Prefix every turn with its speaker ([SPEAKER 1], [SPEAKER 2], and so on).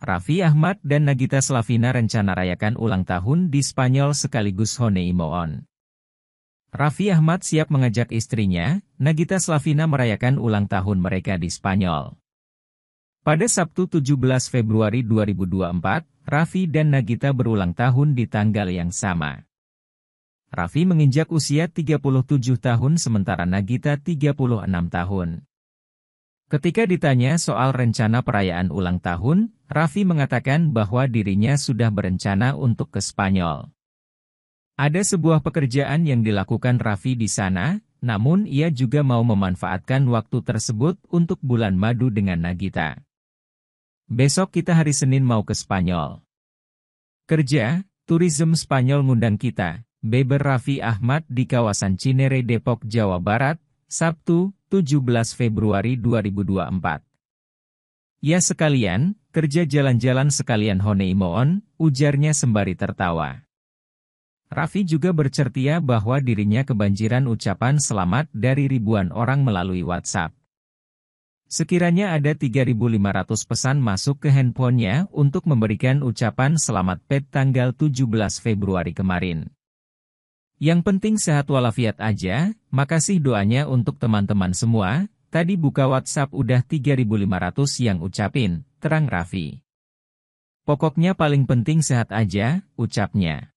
[SPEAKER 1] Raffi Ahmad dan Nagita Slavina rencana rayakan ulang tahun di Spanyol sekaligus Honeymoon. Raffi Ahmad siap mengajak istrinya, Nagita Slavina merayakan ulang tahun mereka di Spanyol. Pada Sabtu 17 Februari 2024, Raffi dan Nagita berulang tahun di tanggal yang sama. Raffi menginjak usia 37 tahun sementara Nagita 36 tahun. Ketika ditanya soal rencana perayaan ulang tahun, Raffi mengatakan bahwa dirinya sudah berencana untuk ke Spanyol. Ada sebuah pekerjaan yang dilakukan Raffi di sana, namun ia juga mau memanfaatkan waktu tersebut untuk bulan madu dengan Nagita. Besok kita hari Senin mau ke Spanyol. Kerja, Turisme Spanyol ngundang kita, Beber Raffi Ahmad di kawasan Cinere Depok, Jawa Barat, Sabtu, 17 Februari 2024. Ya sekalian, kerja jalan-jalan sekalian Honeimoon, ujarnya sembari tertawa. Raffi juga bercerita bahwa dirinya kebanjiran ucapan selamat dari ribuan orang melalui WhatsApp. Sekiranya ada 3.500 pesan masuk ke handphonenya untuk memberikan ucapan selamat PET tanggal 17 Februari kemarin. Yang penting sehat walafiat aja, makasih doanya untuk teman-teman semua, Tadi buka WhatsApp udah 3500 yang ucapin, terang Raffi. Pokoknya paling penting sehat aja, ucapnya.